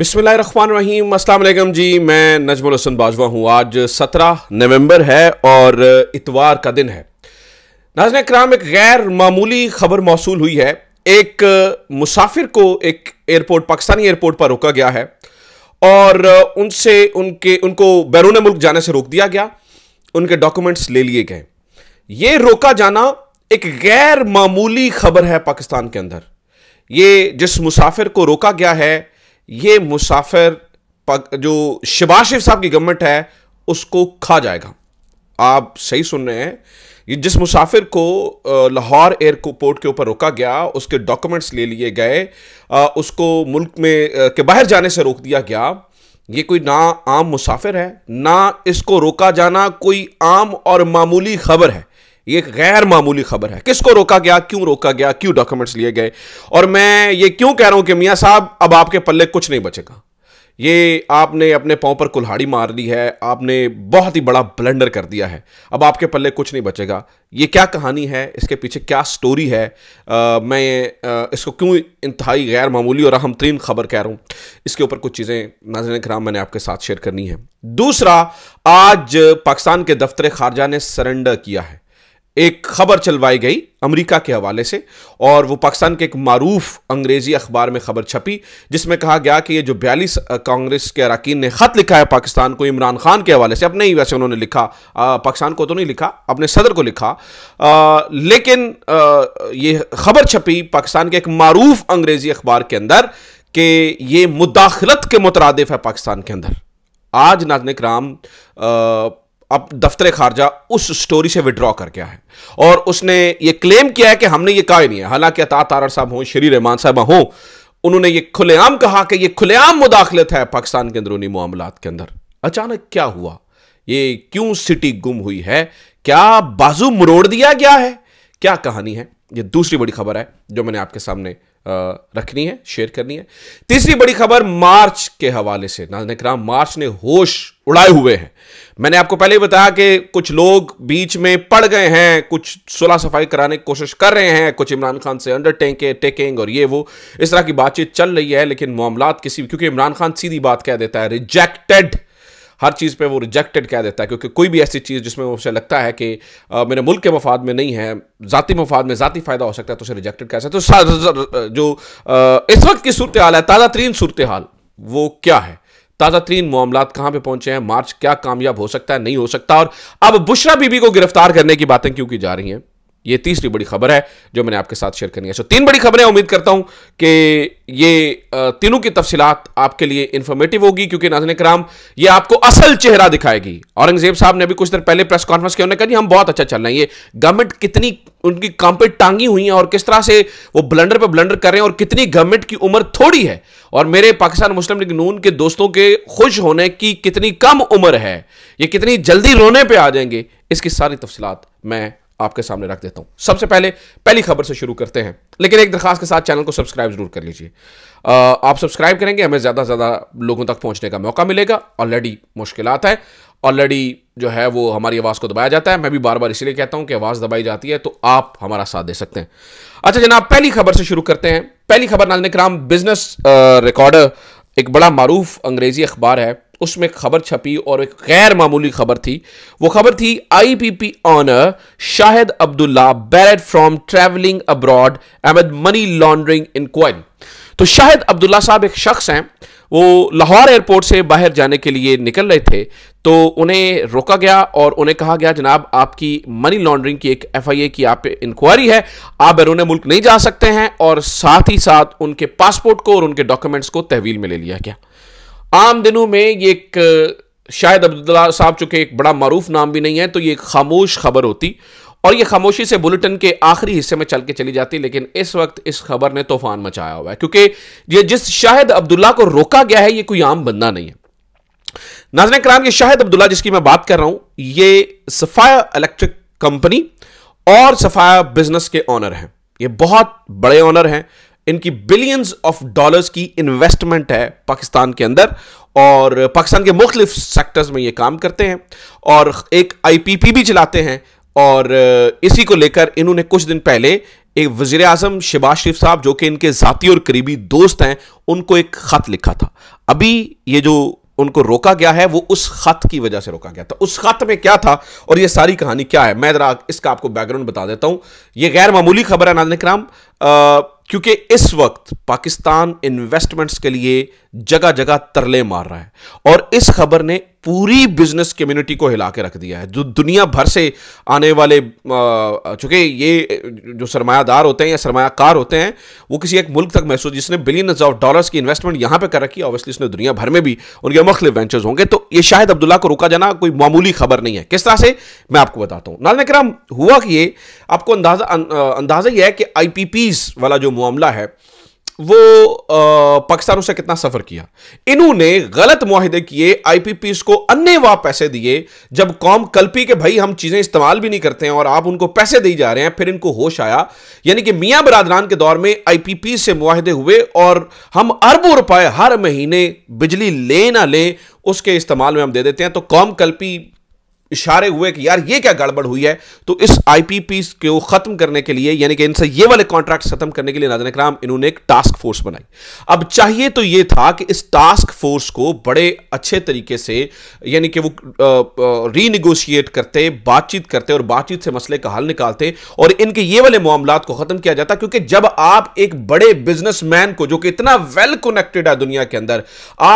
रहीम अस्सलाम जी मैं नजमुल हसन बाजवा हूँ आज 17 नवंबर है और इतवार का दिन है नाजन कराम एक गैर मामूली खबर मौसू हुई है एक मुसाफिर को एक एयरपोर्ट पाकिस्तानी एयरपोर्ट पर रोका गया है और उनसे उनके उनको बैरून मुल्क जाने से रोक दिया गया उनके डॉक्यूमेंट्स ले लिए गए ये रोका जाना एक गैर मामूली खबर है पाकिस्तान के अंदर ये जिस मुसाफिर को रोका गया है ये मुसाफिर जो शिबाशिफ साहब की गवर्नमेंट है उसको खा जाएगा आप सही सुन रहे हैं ये जिस मुसाफिर को लाहौर एयरपोर्ट के ऊपर रोका गया उसके डॉक्यूमेंट्स ले लिए गए उसको मुल्क में के बाहर जाने से रोक दिया गया ये कोई ना आम मुसाफिर है ना इसको रोका जाना कोई आम और मामूली खबर है ये गैर मामूली खबर है किसको रोका गया क्यों रोका गया क्यों डॉक्यूमेंट्स लिए गए और मैं ये क्यों कह रहा हूं कि मियाँ साहब अब आपके पल्ले कुछ नहीं बचेगा ये आपने अपने पाँव पर कुल्हाड़ी मार ली है आपने बहुत ही बड़ा ब्लंडर कर दिया है अब आपके पल्ले कुछ नहीं बचेगा ये क्या कहानी है इसके पीछे क्या स्टोरी है आ, मैं आ, इसको क्यों इंतहाई गैर मामूली और अहम तरीन खबर कह रहा हूँ इसके ऊपर कुछ चीज़ें नाजन कराम मैंने आपके साथ शेयर करनी है दूसरा आज पाकिस्तान के दफ्तर खारजा ने सरेंडर किया है एक खबर चलवाई गई अमेरिका के हवाले से और वो पाकिस्तान के एक मरूफ अंग्रेज़ी अखबार में खबर छपी जिसमें कहा गया कि ये जो बयालीस कांग्रेस के अरकान ने ख़त लिखा है पाकिस्तान को इमरान खान के हवाले से अपने ही वैसे उन्होंने लिखा पाकिस्तान को तो नहीं लिखा अपने सदर को लिखा आ, लेकिन आ, ये खबर छपी पाकिस्तान के एक मरूफ अंग्रेज़ी अखबार के अंदर कि ये मुदाखलत के मुतरद है पाकिस्तान के अंदर आज नाजन राम अब दफ्तर खारजा उस स्टोरी से विड्रॉ कर गया है और उसने ये क्लेम किया है कि हमने ये कहा ही नहीं है हालांकि अता तारण साहब हों श्री रहमान साहब हों उन्होंने ये खुलेआम कहा कि ये खुलेआम मुदाखलत है पाकिस्तान के अंदरूनी मामला के अंदर अचानक क्या हुआ ये क्यों सिटी गुम हुई है क्या बाजू मरोड़ दिया गया है क्या कहानी है ये दूसरी बड़ी खबर है जो मैंने आपके सामने रखनी है शेयर करनी है तीसरी बड़ी खबर मार्च के हवाले से नाजन कराम मार्च ने होश उड़ाए हुए हैं मैंने आपको पहले ही बताया कि कुछ लोग बीच में पड़ गए हैं कुछ सुलह सफाई कराने की कोशिश कर रहे हैं कुछ इमरान खान से अंडर टेंके टेकिंग और ये वो इस तरह की बातचीत चल रही है लेकिन मामला किसी क्योंकि इमरान खान सीधी बात कह देता है रिजेक्टेड हर चीज़ पे वो रिजेक्टेड कह देता है क्योंकि कोई भी ऐसी चीज़ जिसमें उसे लगता है कि आ, मेरे मुल्क के मफाद में नहीं है ज़ाती मफाद में ज़ाती फ़ायदा हो सकता है तो उसे रिजेक्टेड कह सकते तो जो आ, इस वक्त की सूरत हाल है ताज़ा तरीन सूरत हाल वो क्या है ताज़ा तरीन मामला कहाँ पर पहुंचे हैं मार्च क्या कामयाब हो सकता है नहीं हो सकता और अब बुशरा बीबी को गिरफ्तार करने की बातें क्यों की जा रही हैं ये तीसरी बड़ी खबर है जो मैंने आपके साथ शेयर करनी है सो तीन बड़ी खबरें उम्मीद करता हूं कि ये तीनों की तफसीत आपके लिए इन्फॉर्मेटिव होगी क्योंकि नाजन कराम ये आपको असल चेहरा दिखाएगी औरंगजेब साहब ने भी कुछ देर पहले प्रेस कॉन्फ्रेंस किया उन्होंने कहा हम बहुत अच्छा चल रहे हैं ये गवर्नमेंट कितनी उनकी कॉम्पेट टांगी हुई है और किस तरह से वो ब्लंडर पर ब्लंडर कर रहे हैं और कितनी गवर्नमेंट की उम्र थोड़ी है और मेरे पाकिस्तान मुस्लिम लीग नून के दोस्तों के खुश होने की कितनी कम उम्र है ये कितनी जल्दी रोने पर आ जाएंगे इसकी सारी तफसीत मैं आपके सामने रख देता हूँ सबसे पहले पहली खबर से शुरू करते हैं लेकिन एक दरखास्त के साथ चैनल को सब्सक्राइब जरूर कर लीजिए आप सब्सक्राइब करेंगे हमें ज़्यादा से ज़्यादा लोगों तक पहुंचने का मौका मिलेगा ऑलरेडी मुश्किल है ऑलरेडी जो है वो हमारी आवाज़ को दबाया जाता है मैं भी बार बार इसलिए कहता हूं कि आवाज़ दबाई जाती है तो आप हमारा साथ दे सकते हैं अच्छा जनाब पहली खबर से शुरू करते हैं पहली खबर नाजन कराम बिजनेस रिकॉर्डर एक बड़ा मरूफ अंग्रेज़ी अखबार है उसमें खबर छपी और एक गैर मामूली खबर थी वो खबर थी IPP owner Shahid Abdullah barred from travelling abroad amid money laundering inquiry तो शाहिद अब्दुल्ला साहब एक शख्स हैं वो लाहौर एयरपोर्ट से बाहर जाने के लिए निकल रहे थे तो उन्हें रोका गया और उन्हें कहा गया जनाब आपकी मनी लॉन्ड्रिंग की एक एफआईए की आप इंक्वायरी है आप बैरून मुल्क नहीं जा सकते हैं और साथ ही साथ उनके पासपोर्ट को और उनके डॉक्यूमेंट्स को तहवील में ले लिया गया आम दिनों में ये एक शायद अब्दुल्ला साहब चूंकि एक बड़ा मरूफ नाम भी नहीं है तो ये खामोश खबर होती और ये खामोशी से बुलेटिन के आखिरी हिस्से में चल के चली जाती लेकिन इस वक्त इस खबर ने तूफान मचाया हुआ है क्योंकि ये जिस शाहिद अब्दुल्ला को रोका गया है ये कोई आम बंदा नहीं है नाजन कराम ये शाहिद अब्दुल्ला जिसकी मैं बात कर रहा हूं ये सफाया इलेक्ट्रिक कंपनी और सफाया बिजनेस के ऑनर हैं ये बहुत बड़े ऑनर हैं इनकी बिलियंस ऑफ डॉलर्स की इन्वेस्टमेंट है पाकिस्तान के अंदर और पाकिस्तान के मुख्तलिफ सेक्टर्स में ये काम करते हैं और एक आईपीपी भी चलाते हैं और इसी को लेकर इन्होंने कुछ दिन पहले एक वजीर अजम शबाज शरीफ साहब जो कि इनके ज़ाती और करीबी दोस्त हैं उनको एक ख़त लिखा था अभी ये जो उनको रोका गया है वो उस खत की वजह से रोका गया था उस खत में क्या था और ये सारी कहानी क्या है मैं जरा इसका आपको बैकग्राउंड बता देता हूं ये गैर मामूली खबर है नाजन कराम क्योंकि इस वक्त पाकिस्तान इन्वेस्टमेंट्स के लिए जगह जगह तरले मार रहा है और इस खबर ने पूरी बिजनेस कम्युनिटी को हिला के रख दिया है जो दुनिया भर से आने वाले चूंकि ये जो सरमायादार होते हैं या सरमाकार होते हैं वो किसी एक मुल्क तक महसूस जिसने बिलियन ऑफ डॉलर्स की इन्वेस्टमेंट यहां पे कर रखी है ऑब्वियसली इसने दुनिया भर में भी उनके मुख्तु वेंचर्स होंगे तो ये शाहिद अब्दुल्ला को रोका जाना कोई मामूली खबर नहीं है किस तरह से मैं आपको बताता हूँ नाजन कराम हुआ कि ये आपको अंदाजा अं, अंदाजा यह है कि आई वाला जो मामला है वो पाकिस्तान उससे कितना सफर किया इन्होंने गलत मुहिदे किए आईपीपी को अन्य वाह पैसे दिए जब कौम कल्पी के भाई हम चीज़ें इस्तेमाल भी नहीं करते हैं और आप उनको पैसे दे जा रहे हैं फिर इनको होश आया यानी कि मियां बरादरान के दौर में आईपीपी से मुहिदे हुए और हम अरबों रुपए हर महीने बिजली ले ना ले उसके इस्तेमाल में हम दे देते हैं तो कौम कल्पी इशारे हुए कि यार ये क्या गड़बड़ हुई है तो इस आईपीपी को खत्म करने के लिए यानी कि इनसे ये वाले कॉन्ट्रैक्ट खत्म करने के लिए नाजन कराम इन्होंने एक टास्क फोर्स बनाई अब चाहिए तो ये था कि इस टास्क फोर्स को बड़े अच्छे तरीके से यानी कि वो रीनिगोशिएट करते बातचीत करते और बातचीत से मसले का हल निकालते और इनके ये वाले मामला को खत्म किया जाता क्योंकि जब आप एक बड़े बिजनेसमैन को जो कि इतना वेल कनेक्टेड है दुनिया के अंदर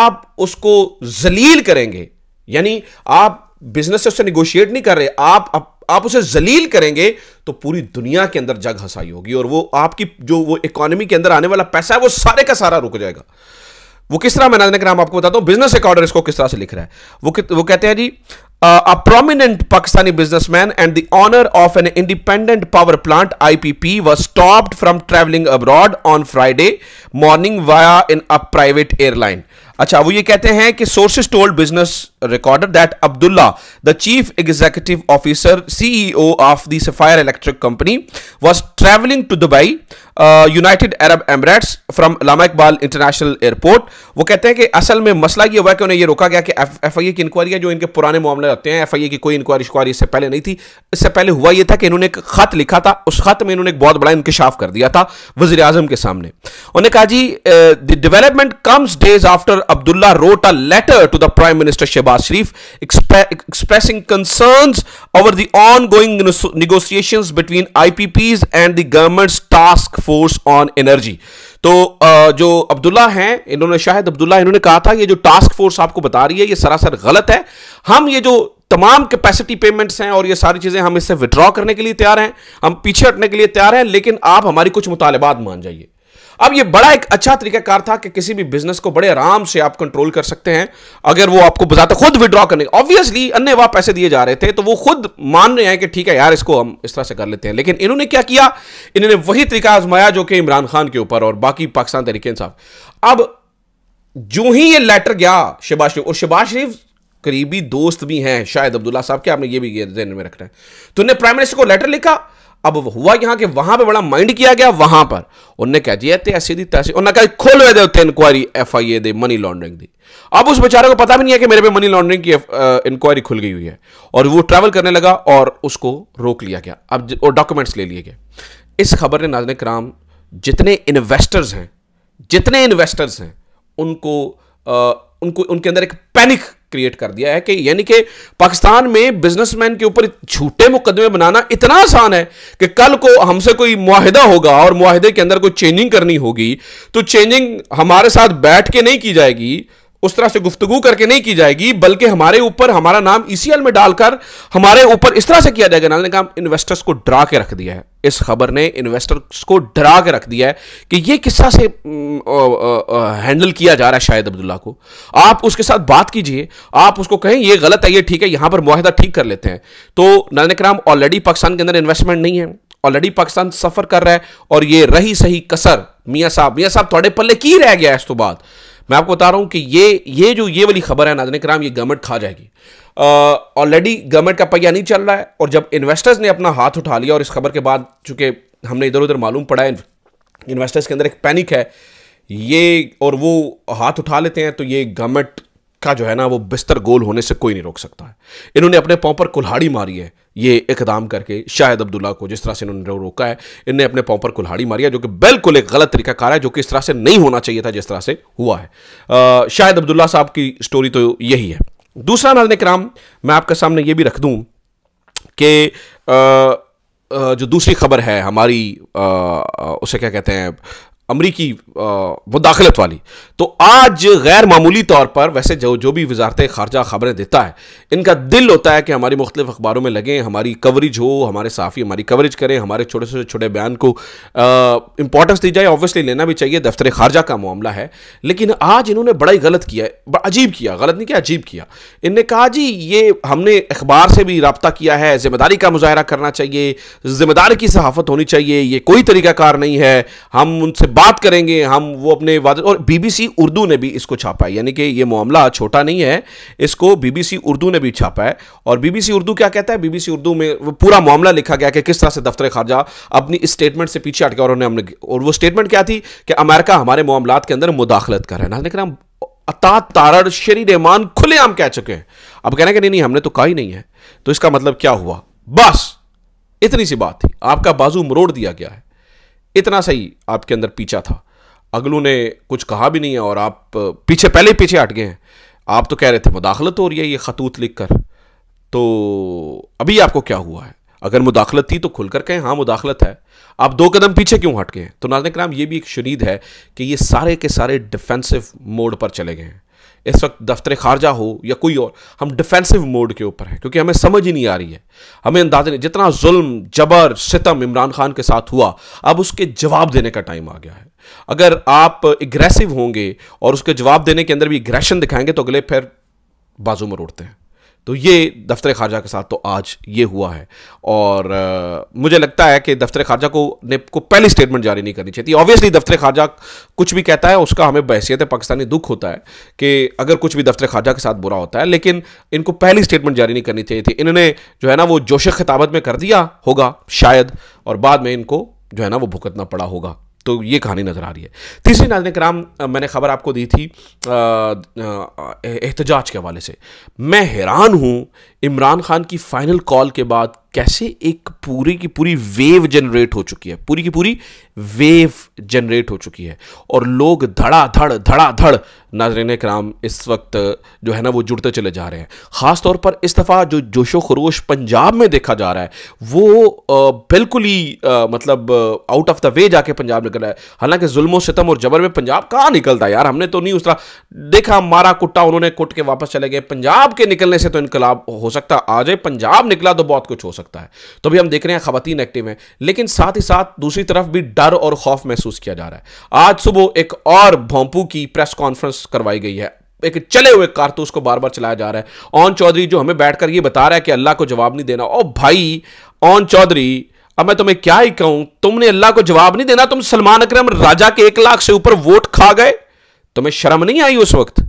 आप उसको जलील करेंगे यानी आप बिजनेस से उससे निगोशिएट नहीं कर रहे आप आप उसे जलील करेंगे तो पूरी दुनिया के अंदर जग हंसाई होगी और वो आपकी जो वो इकोनॉमी के अंदर आने वाला पैसा है वो सारे का सारा रुक जाएगा वो किस तरह मैंने कर आपको बताता हूं बिजनेस रिकॉर्डर इसको किस तरह से लिख रहा है वो वो कहते हैं जी a prominent Pakistani businessman and the owner of an independent power plant IPP was stopped from travelling abroad on Friday morning via in a private airline अच्छा वो ये कहते हैं कि sources told business recorder that Abdullah the chief executive officer CEO of the Sapphire Electric company was travelling to Dubai United Arab Emirates from Allama Iqbal International Airport वो कहते हैं कि असल में मसला यह हुआ कि उन्हें यह रोका गया कि एफ आई ए की इंक्वायरी है जो इनके पुराने मामले होते हैं एफ आई ए की कोई इंक्वायरी शिक्वायरी इससे पहले नहीं थी इससे पहले हुआ यह था कि इन्होंने एक खत लिखा था उस खत में इन्होंने एक बहुत बड़ा इंकशाफ कर दिया था वजी अजम के सामने उन्होंने कहा जी the development comes days after Abdullah wrote a letter to the prime minister Shehbaz Sharif expressing concern over the ongoing negotiation I P Ps and the government task force on energy तो जो अब्दुल्ला हैं इन्होंने शाहिद अब्दुल्ला इन्होंने कहा था ये जो टास्क फोर्स आपको बता रही है ये सरासर गलत है हम ये जो तमाम कैपेसिटी पेमेंट्स हैं और ये सारी चीज़ें हम इससे विड्रॉ करने के लिए तैयार हैं हम पीछे हटने के लिए तैयार हैं लेकिन आप हमारी कुछ मुतालबात मान जाइए अब ये बड़ा एक अच्छा तरीकाकार था कि किसी भी बिजनेस को बड़े आराम से आप कंट्रोल कर सकते हैं अगर वो आपको बताते खुद विड्रॉ करने ऑब्वियसली अन्य वहां पैसे दिए जा रहे थे तो वो खुद मान रहे हैं कि ठीक है यार इसको हम इस तरह से कर लेते हैं लेकिन इन्होंने क्या किया इन्होंने वही तरीका आजमाया जो कि इमरान खान के ऊपर और बाकी पाकिस्तान तरीके इंसाफ अब जो ही ये लेटर गया शिबाज शरीफ और शिबाज शरीफ करीबी दोस्त भी हैं शायद अब्दुल्ला साहब के आपने ये भी ये में रखना है तो उन्हें प्राइम मिनिस्टर को लेटर लिखा अब हुआ यहां कि वहां पे बड़ा माइंड किया गया वहां पर उनने कह दिया ते ऐसी दी तैसी उन्होंने कहा खोल दे उत्ते इंक्वायरी एफ आई ए दे मनी लॉन्ड्रिंग दी अब उस बेचारे को पता भी नहीं है कि मेरे पे मनी लॉन्ड्रिंग की इंक्वायरी खुल गई हुई है और वो ट्रैवल करने लगा और उसको रोक लिया गया अब और डॉक्यूमेंट्स ले लिए गए इस खबर ने नाजन कराम जितने इन्वेस्टर्स हैं जितने इन्वेस्टर्स हैं उनको उनको उनके अंदर एक पैनिक क्रिएट कर दिया है कि यानी कि पाकिस्तान में बिजनेसमैन के ऊपर झूठे मुकदमे बनाना इतना आसान है कि कल को हमसे कोई माहिदा होगा और माहदे के अंदर कोई चेंजिंग करनी होगी तो चेंजिंग हमारे साथ बैठ के नहीं की जाएगी उस तरह से गुफ्तगु करके नहीं की जाएगी बल्कि हमारे ऊपर हमारा नाम ईसीएल e में डालकर हमारे ऊपर इस तरह से किया जाएगा नाम ने इन्वेस्टर्स को डरा के रख दिया है इस खबर ने इन्वेस्टर्स को डरा के रख दिया है कि यह किस्सा से हैंडल किया जा रहा है शायद अब्दुल्ला को आप उसके साथ बात कीजिए आप उसको कहें यह गलत है यह ठीक है यहां पर मुहिदा ठीक कर लेते हैं तो नाजन कराम ऑलरेडी पाकिस्तान के अंदर इन्वेस्टमेंट नहीं है ऑलरेडी पाकिस्तान सफ़र कर रहा है और ये रही सही कसर मियाँ साहब मियाँ साहब थोड़े पल्ले की रह गया है इस तो बात मैं आपको बता रहा हूँ कि ये ये जो ये वाली खबर है नाजन कराम ये गवर्नमेंट खा जाएगी ऑलरेडी गवर्नमेंट का पहिया नहीं चल रहा है और जब इन्वेस्टर्स ने अपना हाथ उठा लिया और इस खबर के बाद चूंकि हमने इधर उधर मालूम पड़ा है इन्वेस्टर्स के अंदर एक पैनिक है ये और वो हाथ उठा लेते हैं तो ये गवर्नमेंट का जो है ना वो बिस्तर गोल होने से कोई नहीं रोक सकता है इन्होंने अपने पाँव पर कुल्हाड़ी मारी है ये इकदाम करके शायद अब्दुल्ला को जिस तरह से इन्होंने रोका है इनने अपने पाँव पर कुल्हाड़ी मारी है जो कि बिल्कुल एक गलत तरीका कार है जो कि इस तरह से नहीं होना चाहिए था जिस तरह से हुआ है आ, शायद अब्दुल्ला साहब की स्टोरी तो यही है दूसरा नाजन कराम मैं आपके सामने ये भी रख दूँ कि जो दूसरी खबर है हमारी आ, उसे क्या कहते हैं अमरीकी मुदाखलत वाली तो आज गैर मामूली तौर पर वैसे जो जो भी वजारत खारजा खबरें देता है इनका दिल होता है कि हमारी मुख्तलिफ अखबारों में लगें हमारी कवरेज हो हमारे साफ़ी हमारी कवरेज करें हमारे छोटे से छोटे बयान को इंपॉर्टेंस दी जाए ऑब्वियसली लेना भी चाहिए दफ्तर खारजा का मामला है लेकिन आज इन्होंने बड़ा ही गलत किया है अजीब किया गलत नहीं किया अजीब किया इनने कहा जी ये हमने अखबार से भी रबता किया है जिम्मेदारी का मुजाहरा करना चाहिए जिम्मेदारी की सहाफत होनी चाहिए ये कोई तरीक़ाकार नहीं है हम उनसे बात करेंगे हम वो अपने वादे और बीबीसी उर्दू ने भी इसको छापा है यानी कि ये मामला छोटा नहीं है इसको बीबीसी उर्दू ने भी छापा है और बीबीसी उर्दू क्या कहता है बीबीसी उर्दू में वो पूरा मामला लिखा गया कि किस तरह से दफ्तर खारजा अपनी स्टेटमेंट से पीछे हटके और उन्होंने और वो स्टेटमेंट क्या थी कि अमेरिका हमारे मामला के अंदर मुदाखलत कर रहे हैं लेकिन हम अता तारड़ शरी रहमान कह चुके हैं अब कहना कि नहीं नहीं हमने तो कहा ही नहीं है तो इसका मतलब क्या हुआ बस इतनी सी बात थी आपका बाजू मरोड़ दिया गया है इतना सही आपके अंदर पीछा था अगलू ने कुछ कहा भी नहीं है और आप पीछे पहले ही पीछे हट गए हैं आप तो कह रहे थे मुदाखलत हो रही है ये खतूत लिख कर तो अभी आपको क्या हुआ है अगर मुदाखलत थी तो खुलकर कहें हाँ मुदाखलत है आप दो कदम पीछे क्यों हट गए तो नाजन कराम ये भी एक शरीद है कि ये सारे के सारे डिफेंसिव मोड पर चले गए हैं इस वक्त दफ्तर खारजा हो या कोई और हम डिफेंसिव मोड के ऊपर है क्योंकि हमें समझ ही नहीं आ रही है हमें अंदाजा नहीं जितना जुल्म जबर सितम इमरान खान के साथ हुआ अब उसके जवाब देने का टाइम आ गया है अगर आप एग्रेसिव होंगे और उसके जवाब देने के अंदर भी एग्रेशन दिखाएंगे तो अगले फिर बाजू में उड़ते हैं तो ये दफ्तर खारजा के साथ तो आज ये हुआ है और आ, मुझे लगता है कि दफ्तर खारजा को ने को पहली स्टेटमेंट जारी नहीं करनी चाहिए ऑब्वियसली दफ्तर खारजा कुछ भी कहता है उसका हमें बहसीत पाकिस्तानी दुख होता है कि अगर कुछ भी दफ्तर खारजा के साथ बुरा होता है लेकिन इनको पहली स्टेटमेंट जारी नहीं करनी चाहिए थी इन्होंने जो है ना वो जोश खिताबत में कर दिया होगा शायद और बाद में इनको जो है ना वो भुगतना पड़ा होगा तो ये कहानी नज़र आ रही है तीसरी नाजन कराम मैंने खबर आपको दी थी एहतजाज के हवाले से मैं हैरान हूँ इमरान खान की फ़ाइनल कॉल के बाद कैसे एक पूरी की पूरी वेव जनरेट हो चुकी है पूरी की पूरी वेव जनरेट हो चुकी है और लोग धड़ाधड़ धड़ाधड़ नाजरेन कराम इस वक्त जो है ना वो जुड़ते चले जा रहे हैं ख़ास तौर पर इस दफ़ा जो जोशो खरोश पंजाब में देखा जा रहा है वो बिल्कुल ही मतलब आउट ऑफ द वे जाके पंजाब निकल रहा है हालांकि जुल्म सितम और जबर में पंजाब कहाँ निकलता है यार हमने तो नहीं उस तरह देखा मारा कुट्टा उन्होंने कुट के वापस चले गए पंजाब के निकलने से तो इनकलाब हो सकता आ जाए पंजाब निकला तो बहुत कुछ हो सकता सकता है तो अभी हम देख रहे हैं खातन एक्टिव है लेकिन साथ ही साथ दूसरी तरफ भी डर और खौफ महसूस किया जा रहा है आज सुबह एक और भोंपू की प्रेस कॉन्फ्रेंस करवाई गई है एक चले हुए कारतूस को बार बार चलाया जा रहा है ओन चौधरी जो हमें बैठकर ये बता रहा है कि अल्लाह को जवाब नहीं देना ओ भाई ओन चौधरी अब मैं तुम्हें क्या ही कहूं तुमने अल्लाह को जवाब नहीं देना तुम सलमान अकरम राजा के एक लाख से ऊपर वोट खा गए तुम्हें शर्म नहीं आई उस वक्त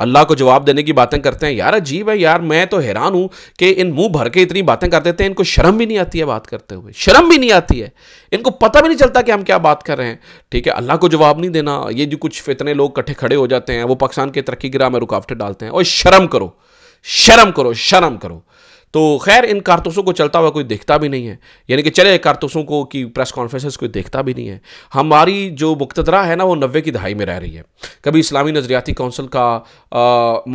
अल्लाह को जवाब देने की बातें करते हैं यार अजीब है यार मैं तो हैरान हूं कि इन मुंह भर के इतनी बातें कर देते हैं इनको शर्म भी नहीं आती है बात करते हुए शर्म भी नहीं आती है इनको पता भी नहीं चलता कि हम क्या बात कर रहे हैं ठीक है अल्लाह को जवाब नहीं देना ये जो कुछ इतने लोग कट्ठे खड़े हो जाते हैं वो पाकिस्तान के तरक्की गिरा में रुकावटें डालते हैं और शर्म करो शर्म करो शर्म करो तो खैर इन कारतूसों को चलता हुआ कोई देखता भी नहीं है यानी कि चले कारतूसों को कि प्रेस कॉन्फ्रेंसेस कोई देखता भी नहीं है हमारी जो मुक्तरा है ना वो नब्बे की दहाई में रह रही है कभी इस्लामी नजरियाती कौंसिल का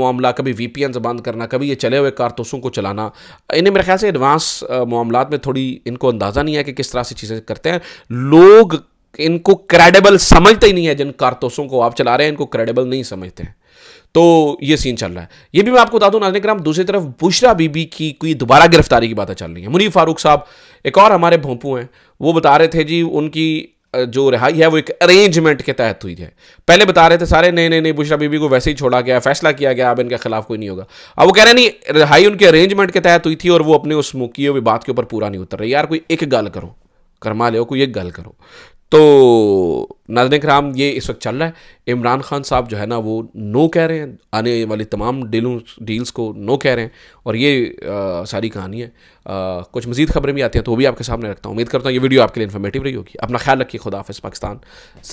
मामला कभी वी पी बंद करना कभी ये चले हुए कारतूसों को चलाना इन्हें मेरे ख्याल से एडवांस मामला में थोड़ी इनको अंदाज़ा नहीं है कि किस तरह से चीज़ें करते हैं लोग इनको क्रेडिबल समझते ही नहीं है जिन कारतूसों को आप चला रहे हैं इनको क्रेडिबल नहीं समझते हैं तो ये सीन चल रहा है ये भी मैं आपको बता दूं नाजन कराम दूसरी तरफ बुशरा बीबी की कोई दोबारा गिरफ्तारी की बातें चल रही हैं मुनीफ फारूक साहब एक और हमारे भोंपू हैं वो बता रहे थे जी उनकी जो रिहाई है वो एक अरेंजमेंट के तहत हुई है पहले बता रहे थे सारे नए नए नए बुशरा बीबी को वैसे ही छोड़ा गया फैसला किया गया अब इनके खिलाफ कोई नहीं होगा अब वो कह रहे नहीं रिहाई उनके अरेंजमेंट के तहत हुई थी और वो अपने उस मुकी हुई बात के ऊपर पूरा नहीं उतर रही यार कोई एक गल करो करमा लो कोई एक गल करो तो नाजन कराम ये इस वक्त चल रहा है इमरान खान साहब जो है ना वो नो कह रहे हैं आने वाली तमाम डीलों डील्स को नो कह रहे हैं और ये आ, सारी कहानी है आ, कुछ मजीद खबरें भी आती हैं तो वो भी आपके सामने रखता हूँ उम्मीद करता हूँ ये वीडियो आपके लिए इन्फॉर्मेटिव रही होगी अपना ख्याल रखिए खुदाफ़ पाकिस्तान